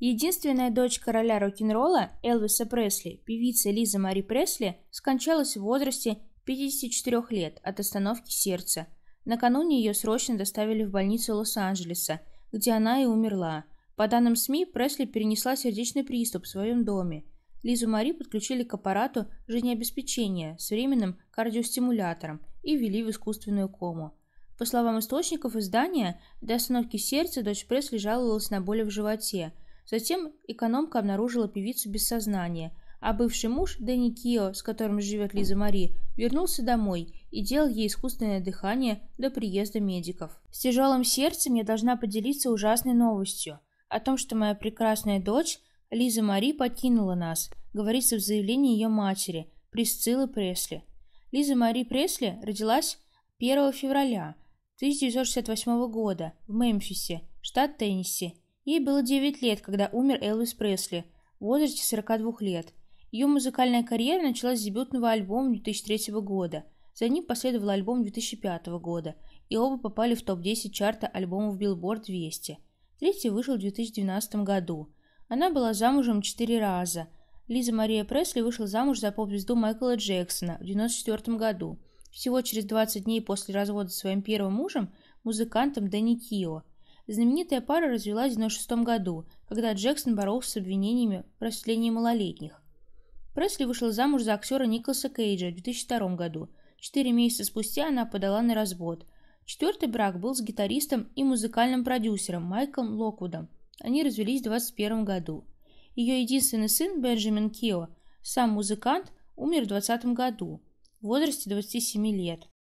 Единственная дочь короля рок-н-ролла Элвиса Пресли, певица Лиза Мари Пресли, скончалась в возрасте 54 лет от остановки сердца. Накануне ее срочно доставили в больницу Лос-Анджелеса, где она и умерла. По данным СМИ, Пресли перенесла сердечный приступ в своем доме. Лизу Мари подключили к аппарату жизнеобеспечения с временным кардиостимулятором и ввели в искусственную кому. По словам источников издания, до остановки сердца дочь Пресли жаловалась на боли в животе – Затем экономка обнаружила певицу без сознания, а бывший муж Дэнни Кио, с которым живет Лиза Мари, вернулся домой и делал ей искусственное дыхание до приезда медиков. С тяжелым сердцем я должна поделиться ужасной новостью о том, что моя прекрасная дочь Лиза Мари покинула нас, говорится в заявлении ее матери, Присциллы Пресли. Лиза Мари Пресли родилась 1 февраля 1968 года в Мемфисе, штат Теннесси, Ей было 9 лет, когда умер Элвис Пресли, в возрасте 42 лет. Ее музыкальная карьера началась с дебютного альбома 2003 года. За ним последовал альбом 2005 года, и оба попали в топ-10 чарта альбомов Billboard 200. Третий вышел в 2012 году. Она была замужем 4 раза. Лиза Мария Пресли вышла замуж за поп-звезду Майкла Джексона в 1994 году. Всего через 20 дней после развода с своим первым мужем, музыкантом Дэнни Кио – Знаменитая пара развелась в 96 году, когда Джексон боролся с обвинениями в расчленении малолетних. Пресли вышла замуж за актера Николаса Кейджа в 2002 году. Четыре месяца спустя она подала на развод. Четвертый брак был с гитаристом и музыкальным продюсером Майклом Локвудом. Они развелись в 2021 году. Ее единственный сын Бенджамин Кио, сам музыкант, умер в 2020 году в возрасте 27 лет.